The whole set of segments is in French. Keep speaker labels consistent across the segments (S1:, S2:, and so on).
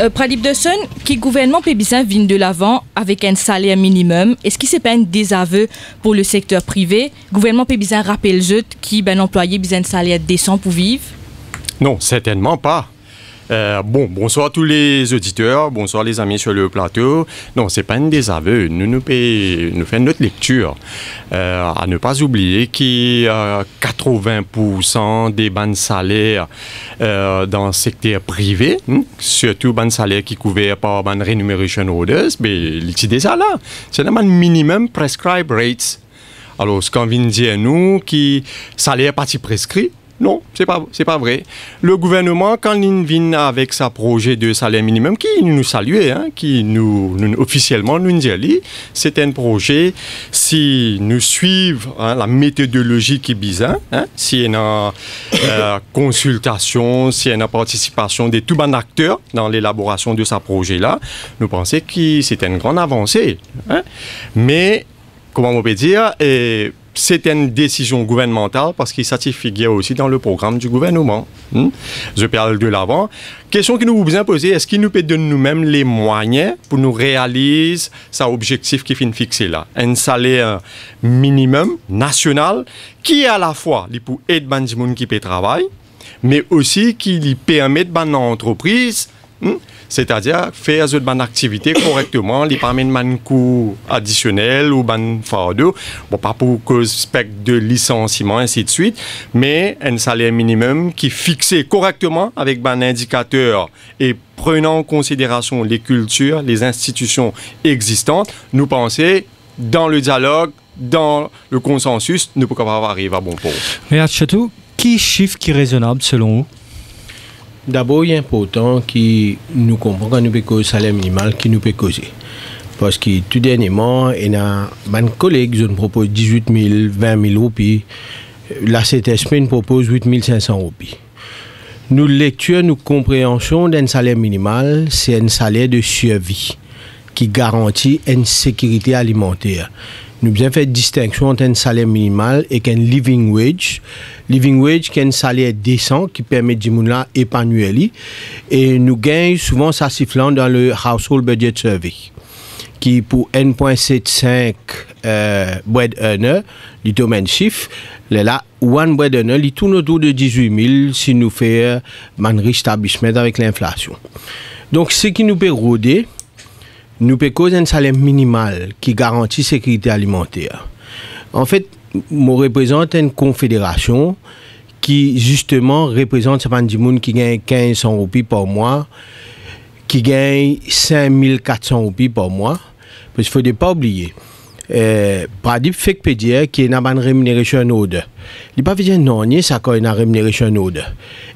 S1: Euh, Pradip qui gouvernement pébissin vient de l'avant avec un salaire minimum, est-ce que c'est pas un désaveu pour le secteur privé Gouvernement pébissin rappelle je qui ben employé besoin de salaire décent pour vivre Non, certainement pas. Euh, bon, bonsoir à tous les auditeurs, bonsoir les amis sur le plateau. Non, c'est pas une désaveu, nous nous, payons, faisons notre lecture. Euh, à ne pas oublier y a 80% des salaires euh, dans le secteur privé, hein, surtout de salaires qui couverts par ban remuneration orders, mais c'est déjà là. C'est le minimum prescribed rates. Alors, ce qu'on vient de dire nous, qui salaire parti prescrit, non, ce n'est pas, vrai. Le gouvernement, quand il vient avec sa projet de salaire minimum, qui nous saluait, hein, qui nous, nous, officiellement nous dit, c'est un projet, si nous suivons hein, la méthodologie qui est hein, hein, si y a une consultation, si y a participation de tout bons acteurs dans l'élaboration de ce projet-là, nous pensons que c'est une grande avancée. Mais, comment on peut dire, et, c'est une décision gouvernementale parce qu'il certifiait aussi dans le programme du gouvernement. Hmm? Je parle de l'avant. Question que nous vous poser, est-ce qu'il nous peut donner nous-mêmes les moyens pour nous réaliser cet objectif qui finit fixé là? Un salaire minimum national qui à la fois pour aider les gens qui peut travailler, mais aussi qui permet de entreprise hmm, c'est-à-dire faire une activité correctement, les parmi de coût additionnel ou ban fardeau, bon, pas pour cause spectre de licenciement, ainsi de suite, mais un salaire minimum qui est fixé correctement avec un indicateur et prenant en considération les cultures, les institutions existantes, nous penser dans le dialogue, dans le consensus, nous pouvons arriver à bon port.
S2: Mais à tout, qui chiffre qui est raisonnable selon vous D'abord, il est important que nous comprenions que le salaire minimal qui nous peut causer. Parce que tout dernièrement, il y a mes collègues qui nous propose 18 000, 20 000 roupies. La CTSP nous propose 8 500 roupies. Nous lecture, nous compréhensions d'un salaire minimal, c'est un salaire de survie qui garantit une sécurité alimentaire nous bien faire distinction entre un salaire minimal et un living wage. Living wage, qui est un salaire décent qui permet de là épanouir. Et nous gagnons souvent ça sifflant dans le Household Budget Survey qui pour 1,75 euh, bread earner, le domaine chiffre, là, one bread earner, il tourne autour de 18 000 si nous faisons un euh, rétablissement avec l'inflation. Donc, ce qui nous peut rôder, nous pouvons un salaire minimal qui garantit sécurité alimentaire. En fait, nous représente une confédération qui justement représente ce monde qui gagne 1500 roupies par mois, qui gagne 5400 roupies par mois. Parce qu'il ne faut pas oublier, eh, Pradip fait que dire qu'il n'a pas de rémunération nôde. Il dire non, n'y a pas de rémunération nôde.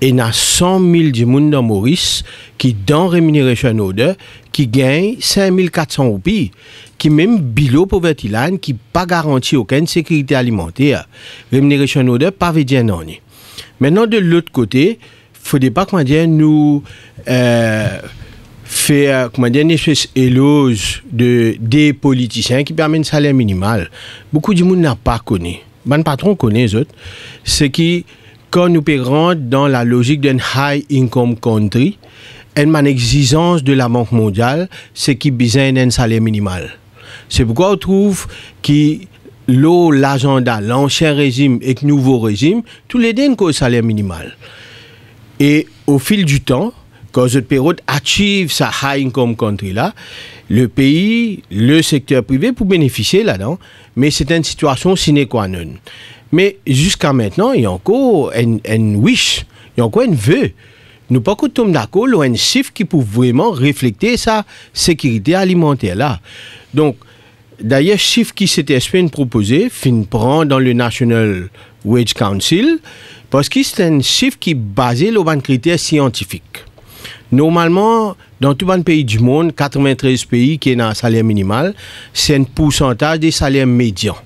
S2: il y a 100 000 gens dans Maurice qui dans remunération nôde, qui gagne 5 400 roupies, qui même bilo poverty line, qui pas garanti aucune sécurité alimentaire. Rémunération a pas de dire non. Maintenant, de l'autre côté, il ne faut pas que nous. Euh, faire, euh, comment dire, une espèce éloge de, des politiciens qui permet un salaire minimal. Beaucoup de monde n'a pas connu. Mon patron connaît les autres. C'est qui, quand nous rentrons dans la logique d'un high income country, une exigence de la Banque mondiale, c'est qui besoin d'un salaire minimal. C'est pourquoi on trouve que l'eau, l'agenda, l'ancien régime et le nouveau régime, tous les deux ont un salaire minimal. Et au fil du temps, quand cette période achieve sa high income country là, le pays, le secteur privé pour bénéficier là-dedans, mais c'est une situation sine qua non. Mais jusqu'à maintenant, il y a encore un, wish, il y a encore un vœu nous pas qu'on d'accord, sur un chiffre qui peut vraiment refléter sa sécurité alimentaire là. Donc, d'ailleurs, chiffre qui s'était proposé, fin prend dans le National Wage Council, parce que c'est un chiffre qui est basé sur un critères scientifiques. Normalement, dans tout le pays du monde, 93 pays qui est un salaire minimal, c'est un pourcentage des salaires médians.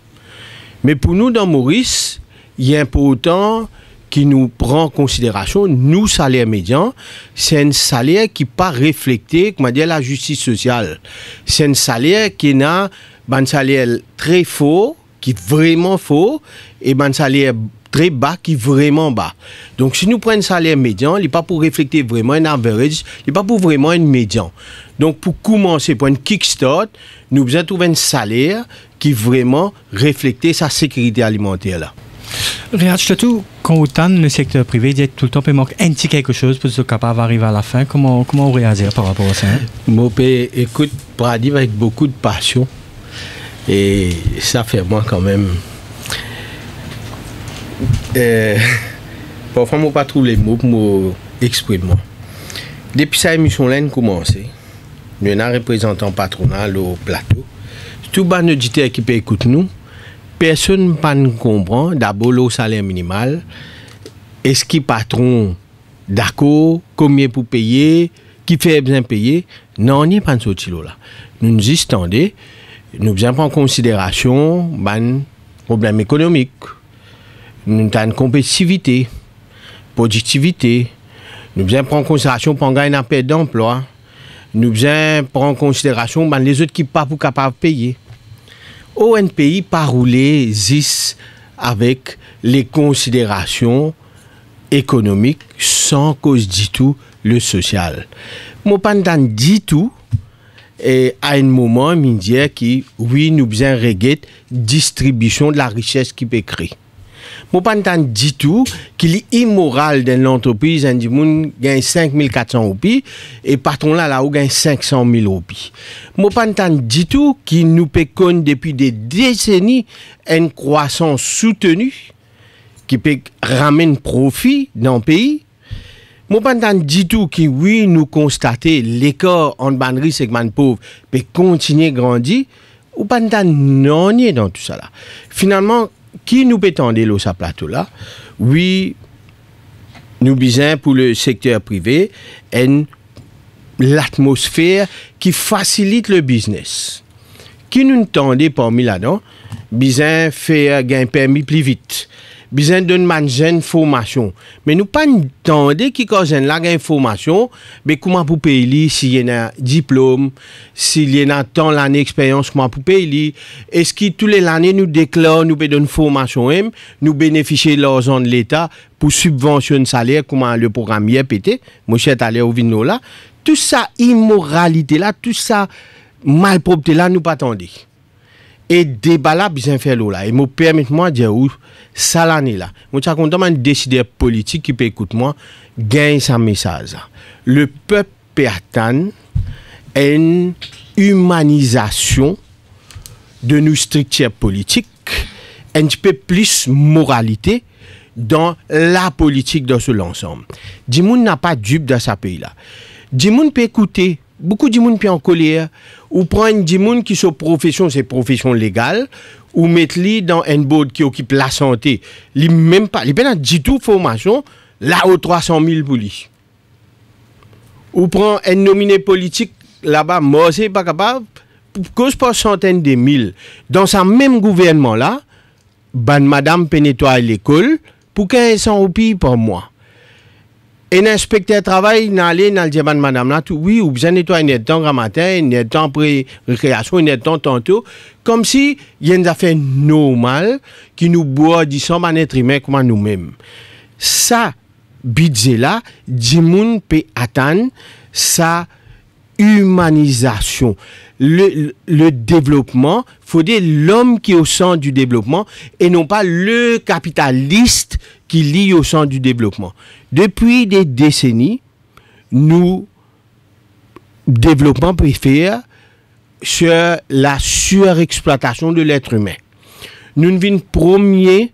S2: Mais pour nous, dans Maurice, il y a important qui nous prend en considération, nous, salaire médian, c'est un salaire qui pas reflété, comment dire, la justice sociale. C'est un salaire qui est ben, un salaire très faux, qui est vraiment faux, et ben, un salaire très bas qui vraiment bas. Donc si nous prenons un salaire médian, il n'est pas pour refléter vraiment un average, il n'est pas pour vraiment un médian. Donc pour commencer, pour un kickstart, nous besoin de trouver un salaire qui vraiment reflète sa sécurité alimentaire là. Regarde, tout, quand autant
S1: le secteur privé dit tout le temps qu'il manque un petit quelque chose pour être capable d'arriver à la fin. Comment, comment on réagir par rapport
S2: à ça Moi, hein? Mopé, écoute, Paradis avec beaucoup de passion. Et ça fait moi quand même eh, parfois, je ne pas trouver les mots pour exprimer. Depuis sa émission, hein. a commencé. Nous avons un représentant patronal au plateau. Tout les auditeurs qui écouter nous, personne ne comprend d'abord le salaire minimal. Est-ce que patron d'accord, combien pour payer, qui fait bien payer Non, ni n'y pas de là. Nous nous y nous bien prendre en considération ben, problème économique, nous avons une compétitivité, productivité. Nous besoin prendre en considération pour gagner un perte d'emploi. Nous besoin prendre en considération ben, les autres qui ne sont pas capables de payer. ONPI pas roulé ZIS avec les considérations économiques sans cause du tout le social. Moi, pas du tout, et à un moment, il me oui, nous besoin de distribution de la richesse qui peut créer. Moi, pas du tout qu'il est immoral dans l'entreprise, un du monde gagne 5400 roupies et patron là, là, où gagne 500 000 roupies. Moi, pas du tout qu'il nous péconne depuis des décennies une croissance soutenue qui ramène profit dans le pays. Moi, pas du tout que oui, nous constater l'écart entre banderie et les pauvre peut continuer à grandir. Ou pas non dans tout cela. Finalement, qui nous pétendait l'eau sa plateau là, oui, nous besoin pour le secteur privé et l'atmosphère qui facilite le business. Qui nous tendait parmi là-dedans, de faire gain permis plus vite. Bizen don manjen fomasyon. Men nou pan tende ki kozen la gen fomasyon, be kouman pou pe ili si yen a diplom, si yen a tan lani eksperyans kouman pou pe ili, eski toule lani nou deklar, nou pe don fomasyon hem, nou benefishe lor zon l'Etat pou subwansyon saler kouman le program ye pete, monshet aler ou vin nou la, tout sa imoralite la, tout sa malpropte la nou patende. et débala bien faire là et me permet moi dire où ça l'année là moi chacun demande une décision politique qui peut écouter moi gagne sa message le peuple pertan une humanisation de nos structures politiques un petit peu plus moralité dans la politique dans ce l'ensemble dimoun n'a pas dupe dans sa pays là dimoun peut écouter beaucoup de gens qui en colère ou prend des gens qui sont profession c'est profession légale ou mettre les dans un board qui occupe la santé Ils même pas pas du tout formation là où 300 000 pour ou prend un nominé politique là-bas moi, c'est pas capable cause centaines de mille dans ce même gouvernement là ban madame pénétoire l'école pour 1500 roupies par mois un inspecteur travail dans le diamant de madame Oui, tout. Oui, ou bien nettoyer le temps matin, un temps pré-récréation, un temps tantôt. Comme si il y a une affaire normale qui nous boit du sang à notre comme nous-mêmes. Ça, budget là, djimoun peut attendre, ça, humanisation, le, développement, il faut dire l'homme qui est au centre du développement et non pas le capitaliste qui lie au centre du développement. Depuis des décennies, nous développement préfère sur la surexploitation de l'être humain. Nous devons premier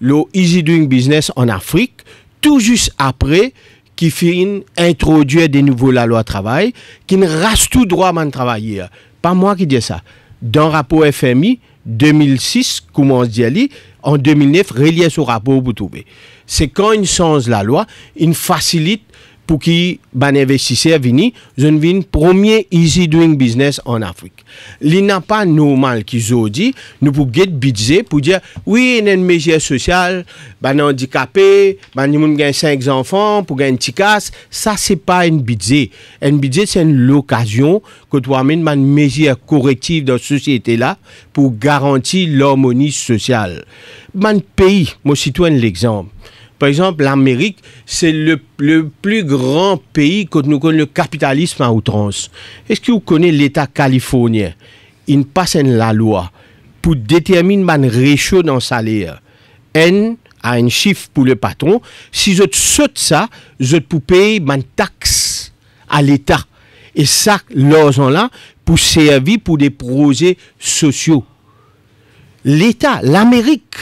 S2: le easy doing business en Afrique, tout juste après qui finit introduire de nouveau la loi travail, qui ne rase tout droit à travailler. Pas moi qui dis ça. Dans le rapport FMI 2006, comment on dit, en 2009, relié ce rapport pour C'est quand il change la loi, il facilite pou ki ban investise vini, zon vini promyen easy doing business an Afrik. Li nan pa nou mal ki zo di, nou pou get bidze pou dir, oui, nen meje social, ban andikapè, ban nimoun gen 5 anfan, pou gen tika, sa se pa en bidze. En bidze, sen l'okasyon kwa to amen man meje korektif dan sosyete la, pou garanti l'hormoni sosyal. Man peyi, mou sitwen l'exemple, Par exemple, l'Amérique, c'est le, plus grand pays que nous connaissons le capitalisme à outrance. Est-ce que vous connaissez l'État californien Il passe la loi pour déterminer le ratio dans salaire. N a un chiffre pour le patron. Si je saute ça, je peux payer une taxe à l'État. Et ça, l'argent là, pour servir pour des projets sociaux. L'État, l'Amérique,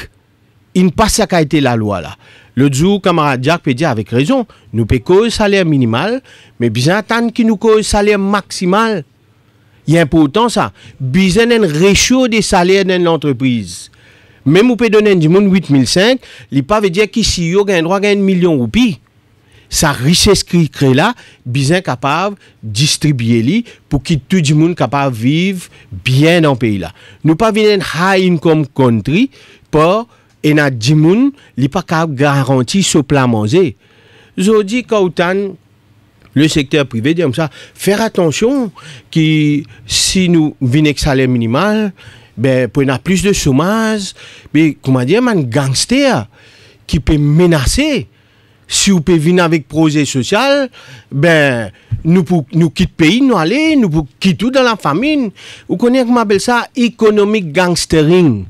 S2: il ne passe pas été la loi là. Le jour, camarade Jacques peut dire avec raison, nous payons un salaire minimal, mais bien attendre qu'il nous un salaire maximal. Il est important ça. faut un des salaires dans l'entreprise. Même on peut donner du monde 8500, il pas veut dire qu'ici yo gagne droit à un million roupies. Sa richesse qui crée là, besoin capable distribuer pour que tout le monde capable vivre bien dans le pays là. Nous pas venir high income country pour et na dimoun li pa ka garanti ce plat manger. Je dis que le secteur privé dit comme ça faire attention que si nous avec un salaire minimal ben pour plus de chômage mais comment dire man gangster qui peut menacer si vous pouvez venir avec projet social, ben, nous pour nous quitter le pays, nous allons, nous pour quitter tout dans la famine. Vous connaissez comment on appelle ça? économique gangstering.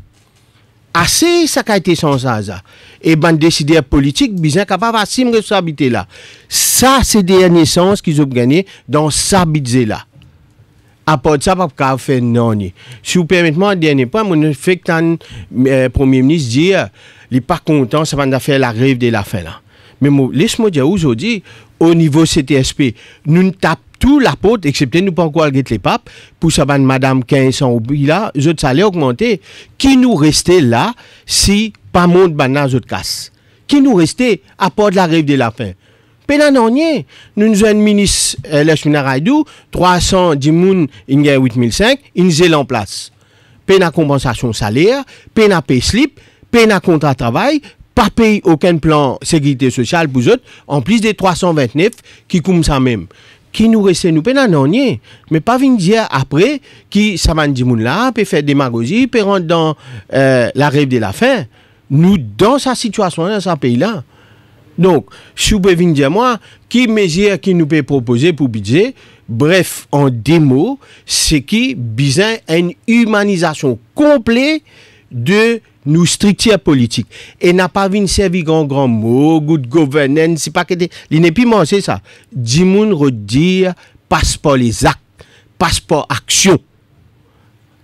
S2: Assez, ça a été sans hasard. Et bien, décider politique, bizarre, c'est pas possible de là. Ça, c'est la dernière qu'ils ont gagné dans Sabbidze là. Après ça, on ne peut pas faire Si vous permettez-moi un dernier point, je que le Premier ministre dit qu'il euh, n'est pas content, ça va faire la grève de la fin là. Mais laisse-moi dire aujourd'hui, au niveau CTSP, nous ne tapons tout la pote, excepté nous pas encore les papes, pour ça, ben, madame 1500 ou là, je salaire augmenté. Qui nous restait là si pas monde banane, ben, je casse? Qui nous restait à port de la rive de la fin? Penan nonien nous nous un ministre euh, Lachmina 310 moun, il y a 8005, il est en place. Peine compensation salaire, peine pay slip, peine le contrat travail, pas payer aucun plan sécurité sociale pour autres, en plus des 329 qui comme ça même. Qui nous reste, nous peine non, mais pas venir dire après qui ça m'a là, peut faire démagogie, peut rentrer dans euh, la rêve de la fin. Nous, dans sa situation, dans ce pays-là, donc, si vous pouvez venir dire moi, qui mesure qui nous peut proposer pour budget Bref, en deux mots, c'est qui besoin une humanisation complète de nous strictière politique et n'a pas vu une servir grand grand mot good governance c'est pas que plus c'est ça dimoun redire passeport les actes passeport action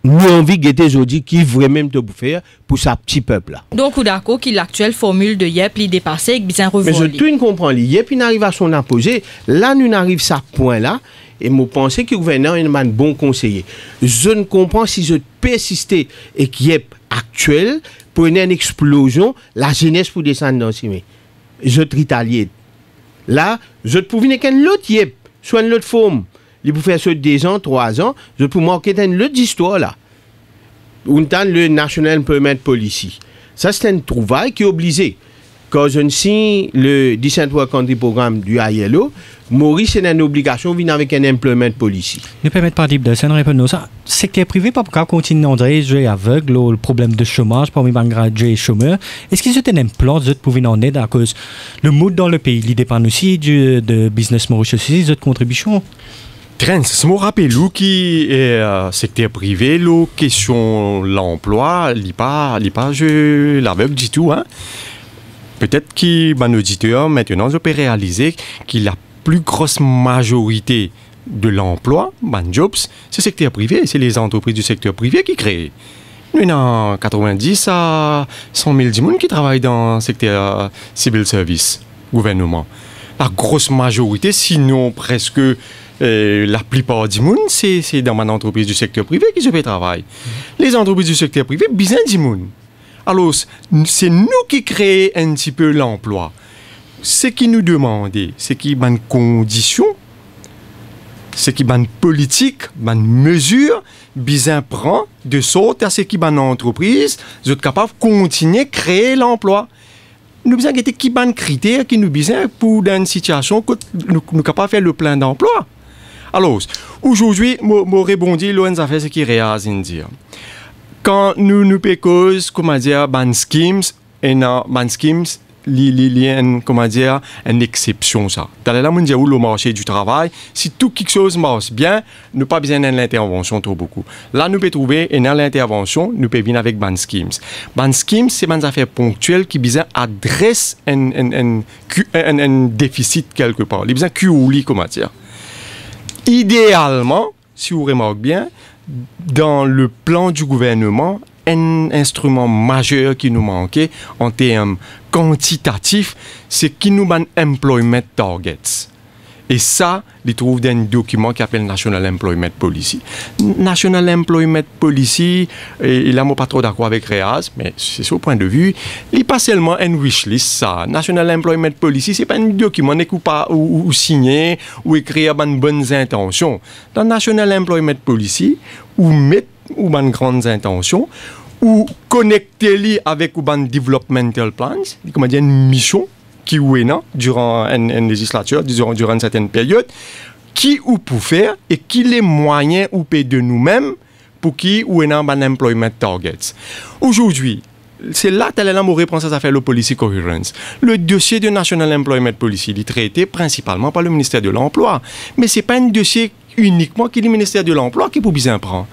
S2: nous envie guetter aujourd'hui qui même te faire pour sa petit peuple là.
S1: Donc d'accord qu'il l'actuelle formule de Yep li dépassé avec bien revoir Mais je
S2: tout comprends li Yep il arrive à son apogée, là nous n'arrive ça point là et moi penser que le gouvernement est un bon conseiller. Je ne comprends si je persiste et que Yep actuel prenait une explosion, la jeunesse pour descendre dans ce Je italiens Là, je pouvais venir qu'un autre yep, soit une autre forme. Il pouvait faire ça deux ans, trois ans, je pouvais manquer une autre histoire là. autant le National peut mettre Policy. Ça, c'est une trouvaille qui est obligée. Cause si le Decent Country Programme du ILO, Maurice a une obligation de venir avec un implément policy.
S1: Ne permettre pas de ça, Le ça. Secteur privé, pourquoi continuer à jouer aveugle, le problème de chômage, parmi les chômeurs. Est-ce qu'ils ont un plan pour venir en aide à cause le monde dans le pays, il dépend aussi du, de business mauricien, des autres contributions? Trends, ce mot rappelle qui est euh, secteur privé, la question l'emploi, il pas, pas je l'aveugle du tout hein. Peut-être que mon auditeur, maintenant, je peux réaliser que la plus grosse majorité de l'emploi, ban jobs, c'est le secteur privé, c'est les entreprises du secteur privé qui créent. Nous avons 90 à 100 000 personnes qui travaillent dans le secteur euh, civil service, gouvernement. La grosse majorité, sinon presque euh, la plupart du monde, c'est dans mon entreprise du secteur privé qui se fait travailler. Mm-hmm. Les entreprises du secteur privé, bien du alors, c'est nous qui créons un petit peu l'emploi. Ce qui nous demande, c'est qu'il y a une condition, c'est qu'il y une politique, une mesure, bien prend de sorte à ce qu'il y a une entreprise, soit capable de continuer à créer l'emploi. Nous avons qui ban critères qui nous besoin pour une situation que nous, pas capables de faire le plein d'emploi. Alors, aujourd'hui, je rebondis fait ce qu'il qui dire quand nous nous pécose, comment dire, ban schemes, et non, ban schemes, il comment dire, une exception, ça. Dans la le marché du travail, si tout quelque chose marche bien, nous pas besoin d'une intervention trop beaucoup. Là, nous pouvons trouver, et dans l'intervention, nous pouvons venir avec ban schemes. Ban schemes, c'est des affaires ponctuelles qui besoin adresse un, un, un, déficit quelque part. Il besoin comment dire. Idéalement, si vous remarquez bien, dans le plan du gouvernement, un instrument majeur qui nous manquait en termes quantitatifs, c'est qui nous employment targets. Et ça, ils trouvent dans un document qui s'appelle National Employment Policy. National Employment Policy, et là, je suis pas trop d'accord avec Réas, mais c'est son point de vue, il n'est pas seulement une wish list, ça. National Employment Policy, ce n'est pas un document qui pas ou, ou signé ou écrit de bonnes intentions. Dans National Employment Policy, ou met ou de grandes intentions, ou connecter avec ou ban developmental plans, comment dire, une mission qui ou est non durant une, législature, durant, une certaine période, qui ou pour faire et qui les moyens ou payer de nous-mêmes pour qui ou est non un employment targets. Aujourd'hui, c'est là que la réponse à faire le policy coherence. Le dossier de National Employment Policy est traité principalement par le ministère de l'Emploi. Mais ce n'est pas un dossier uniquement qui est le ministère de l'Emploi qui peut bien prendre.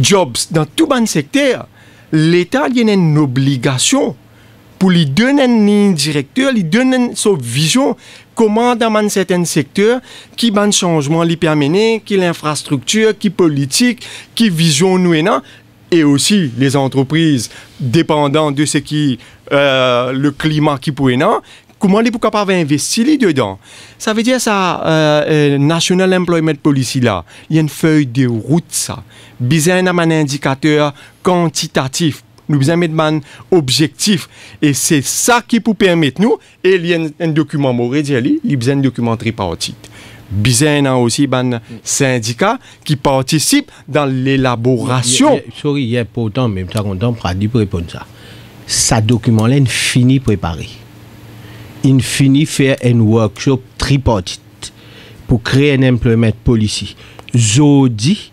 S1: Jobs, dans tout bon secteur, l'État a une obligation pour lui donner une directeur, lui donner sa vision, comment dans certains secteurs qui ban changement lui permet, qui l'infrastructure, qui politique, qui vision nous non, et aussi les entreprises dépendant de ce qui, euh, le climat qui pour non, comment les pourquoi investir dedans ça veut dire ça euh, euh, national employment policy là il y a une feuille de route ça besoin un indicateur quantitatif nous besoin mettre un objectif et c'est ça qui peut permettre nous et il y a un, document moré il un document tripartite. a aussi un syndicat qui participe dans l'élaboration.
S2: Sorry, il pourtant même ça on pour répondre ça. document là fini préparé. Il fini faire un workshop tripartite pour créer un employment policy. zodi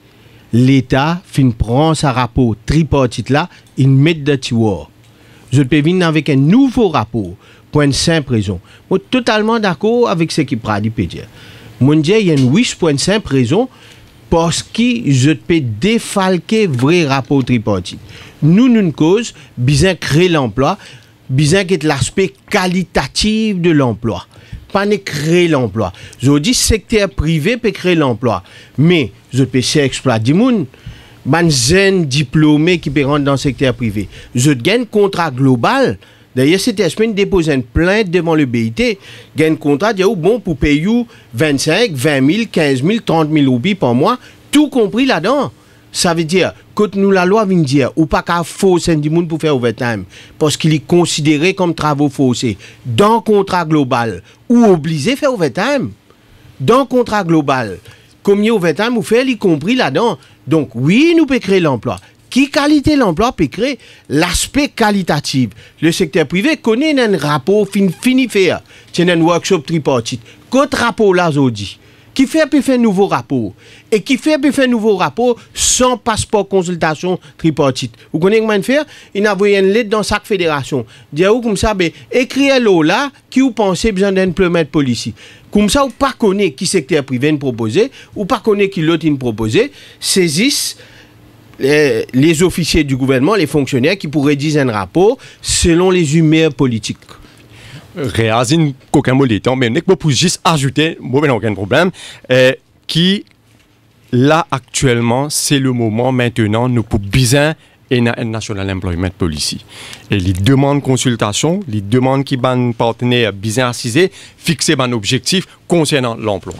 S2: l'État fin prend sa rapport tripartite là, il met de Je peux venir avec un nouveau rapport pour une simple raison. suis totalement d'accord avec ce qui Pradi peut dire. Mon il y a une wish pour une simple raison parce que je peux défalquer vrai rapport tripartite. Nous, nous, une cause, besoin créer l'emploi, besoin qu'il l'aspect qualitatif de l'emploi pas ne créer l'emploi. Je dis secteur privé peut créer l'emploi. Mais je peux faire exploit du monde. diplômé qui peut rentrer dans le secteur privé. Je gagne un contrat global. D'ailleurs, semaine dépose une plainte devant le BIT. Gagne un contrat, oh, bon, pour payer 25, 20 000, 15 000, 30 000 roubles par mois, tout compris là-dedans. Ça veut dire, que nous la loi vient dire, ou pas qu'à forcer du monde pour faire overtime, parce qu'il est considéré comme travaux faussés dans contrat global, ou obligé faire overtime, dans contrat global, comme combien overtime ou fait, y compris là-dedans. Donc, oui, nous peut créer l'emploi. Qui qualité l'emploi peut créer L'aspect qualitatif. Le secteur privé connaît un rapport fin, fini faire. C'est un workshop tripartite. le rapport là, aujourd'hui qui fait nouveau rapport fait nouveau rapport et qui fait sans passeport rapport tripartite. Vous connaissez faire Il Vous Ou a faire une lettre fédération. let fédération. sak federasyon. comme ça, ben, là, qui vous pensez besoin d'un besoin de panse Comme den ça, vous ça, vous pas qui secteur privé privé priven vous ou connaissez pas qui l'autre proposé saisissent les, les officiers du gouvernement, les fonctionnaires qui pourraient dire un rapport selon les humeurs politiques
S1: réasine qu'aucun mot temps, mais je peux juste ajouter, moi, aucun problème, euh, qui, là, actuellement, c'est le moment maintenant, nous pour besoin et National Employment Policy. Et les demandes consultation, les demandes qui ban partenaires bien assisés, fixer un objectif concernant l'emploi.